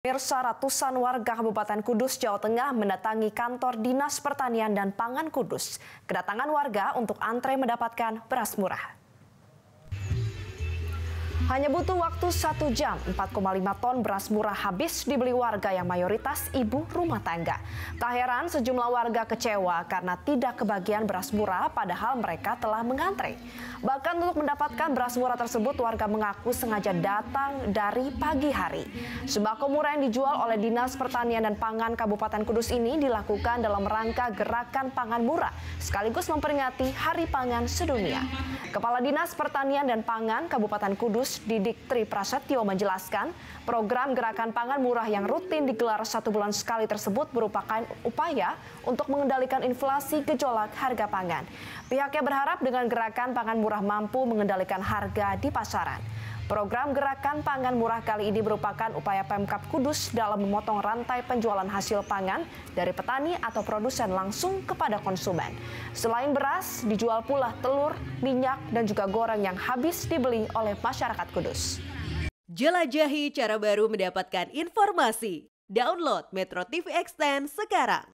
Pemirsa, ratusan warga Kabupaten Kudus, Jawa Tengah mendatangi kantor Dinas Pertanian dan Pangan Kudus. Kedatangan warga untuk antre mendapatkan beras murah. Hanya butuh waktu satu jam, 4,5 ton beras murah habis dibeli warga yang mayoritas ibu rumah tangga. Tak heran sejumlah warga kecewa karena tidak kebagian beras murah padahal mereka telah mengantre. Bahkan untuk mendapatkan beras murah tersebut warga mengaku sengaja datang dari pagi hari. Sembako murah yang dijual oleh Dinas Pertanian dan Pangan Kabupaten Kudus ini dilakukan dalam rangka gerakan pangan murah sekaligus memperingati Hari Pangan Sedunia. Kepala Dinas Pertanian dan Pangan Kabupaten Kudus Didik Tri Prasetyo menjelaskan, program gerakan pangan murah yang rutin digelar satu bulan sekali tersebut merupakan upaya untuk mengendalikan inflasi gejolak harga pangan. Pihaknya berharap dengan gerakan pangan murah mampu mengendalikan harga di pasaran. Program Gerakan Pangan Murah kali ini merupakan upaya Pemkap Kudus dalam memotong rantai penjualan hasil pangan dari petani atau produsen langsung kepada konsumen. Selain beras, dijual pula telur, minyak, dan juga goreng yang habis dibeli oleh masyarakat Kudus. Jelajahi cara baru mendapatkan informasi. Download Metro TV Extend sekarang.